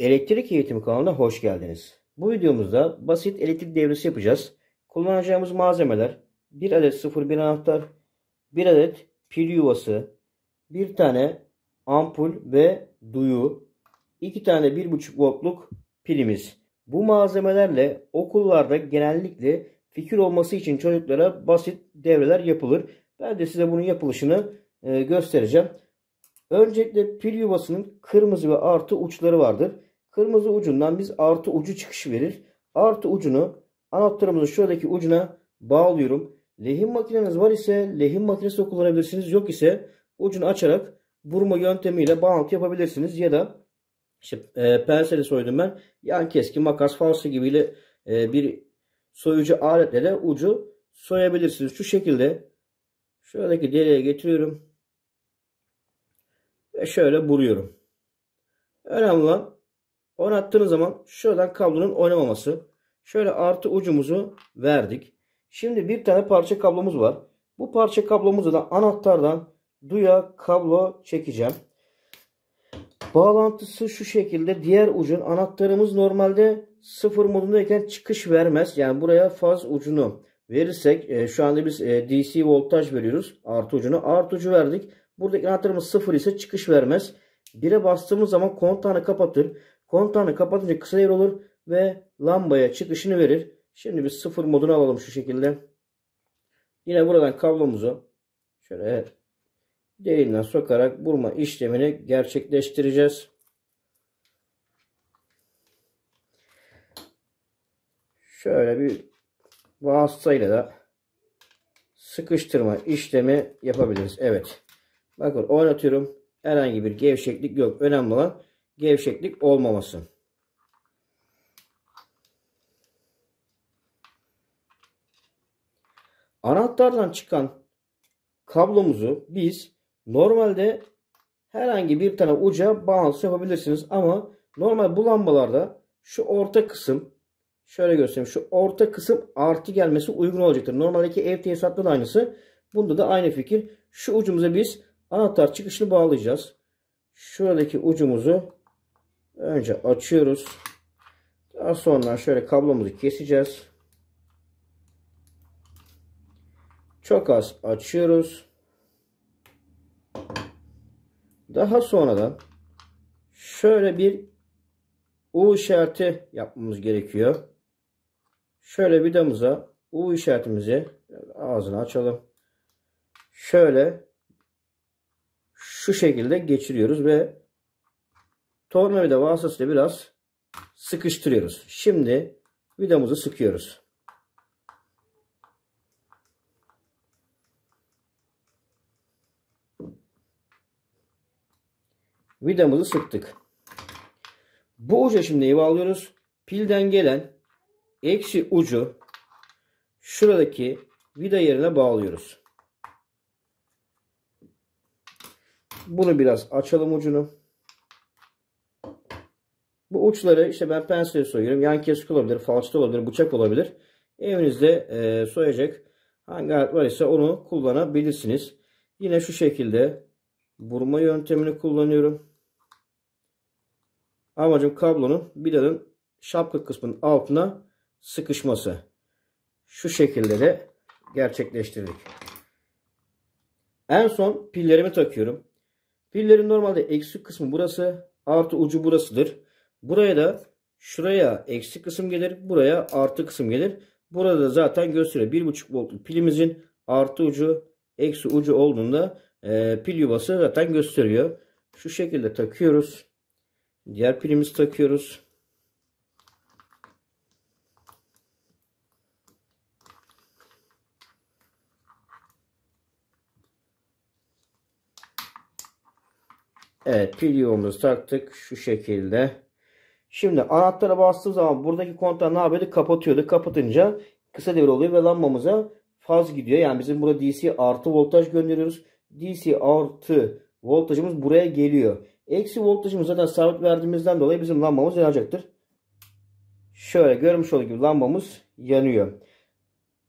Elektrik Eğitimi kanalına hoş geldiniz. Bu videomuzda basit elektrik devresi yapacağız. Kullanacağımız malzemeler 1 adet 01 anahtar, 1 adet pil yuvası, 1 tane ampul ve duyu, 2 tane 1.5 voltluk pilimiz. Bu malzemelerle okullarda genellikle fikir olması için çocuklara basit devreler yapılır. Ben de size bunun yapılışını e, göstereceğim. Öncelikle pil yuvasının kırmızı ve artı uçları vardır. Kırmızı ucundan biz artı ucu çıkışı verir. Artı ucunu anahtarımızın şuradaki ucuna bağlıyorum. Lehim makineniz var ise lehim makinesi de kullanabilirsiniz. Yok ise ucunu açarak vurma yöntemiyle bağlantı yapabilirsiniz. Ya da işte e, penseli soydum ben. Yan keskin makas falsa gibiyle e, bir soyucu aletle de ucu soyabilirsiniz. Şu şekilde şuradaki deliğe getiriyorum. Ve şöyle vuruyorum. Önemli olan Oynattığınız zaman şuradan kablonun oynamaması. Şöyle artı ucumuzu verdik. Şimdi bir tane parça kablomuz var. Bu parça kablomuzu da anahtardan duya kablo çekeceğim. Bağlantısı şu şekilde. Diğer ucun anahtarımız normalde sıfır modundayken çıkış vermez. Yani buraya faz ucunu verirsek e, şu anda biz e, DC voltaj veriyoruz. Artı ucunu. Artı ucu verdik. Buradaki anahtarımız sıfır ise çıkış vermez. 1'e bastığımız zaman kontağını kapatır. Kontağını kapatınca kısa devre olur ve lambaya çıkışını verir. Şimdi bir sıfır modunu alalım şu şekilde. Yine buradan kablomuzu şöyle deliğinden sokarak burma işlemini gerçekleştireceğiz. Şöyle bir vasıtayla da sıkıştırma işlemi yapabiliriz. Evet. Bakın oynatıyorum. Herhangi bir gevşeklik yok. Önemli olan gevşeklik olmaması. Anahtardan çıkan kablomuzu biz normalde herhangi bir tane uca bağlantısı yapabilirsiniz ama normal bu lambalarda şu orta kısım şöyle göstereyim şu orta kısım artı gelmesi uygun olacaktır. Normaldeki ev tesisatta da aynısı. Bunda da aynı fikir. Şu ucumuza biz anahtar çıkışını bağlayacağız. Şuradaki ucumuzu Önce açıyoruz. Daha sonra şöyle kablomuzu keseceğiz. Çok az açıyoruz. Daha sonradan şöyle bir U işareti yapmamız gerekiyor. Şöyle vidamıza U işaretimizi ağzını açalım. Şöyle şu şekilde geçiriyoruz ve Tornavida vasıtasıyla biraz sıkıştırıyoruz. Şimdi vidamızı sıkıyoruz. Vidamızı sıktık. Bu uca şimdi eve alıyoruz. Pilden gelen eksi ucu şuradaki vida yerine bağlıyoruz. Bunu biraz açalım ucunu. Bu uçları işte ben pensle soyuyorum. Yan kesik olabilir, falçta olabilir, bıçak olabilir. Evinizde e, soyacak hangi alet var ise onu kullanabilirsiniz. Yine şu şekilde burma yöntemini kullanıyorum. Amacım kablonun bidanın şapka kısmının altına sıkışması. Şu şekilde de gerçekleştirdik. En son pillerimi takıyorum. Pillerin normalde eksik kısmı burası. Artı ucu burasıdır. Buraya da şuraya eksi kısım gelir. Buraya artı kısım gelir. Burada da zaten gösteriyor. 1.5 voltlu pilimizin artı ucu eksi ucu olduğunda e, pil yuvası zaten gösteriyor. Şu şekilde takıyoruz. Diğer pilimizi takıyoruz. Evet pil yuvamızı taktık. Şu şekilde. Şimdi anahtara bastığım zaman buradaki kontağı ne yapıyordu? Kapatıyordu. Kapatınca kısa devre oluyor ve lambamıza faz gidiyor. Yani bizim burada DC artı voltaj gönderiyoruz. DC artı voltajımız buraya geliyor. Eksi voltajımız zaten sabit verdiğimizden dolayı bizim lambamız yanacaktır. Şöyle görmüş olduğunuz gibi lambamız yanıyor.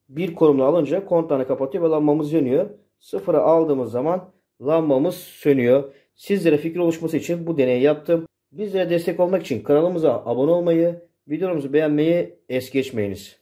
Bir konumunu alınca kontağını kapatıyor ve lambamız yanıyor. Sıfıra aldığımız zaman lambamız sönüyor. Sizlere fikir oluşması için bu deneyi yaptım. Bizlere destek olmak için kanalımıza abone olmayı, videomuzu beğenmeyi es geçmeyiniz.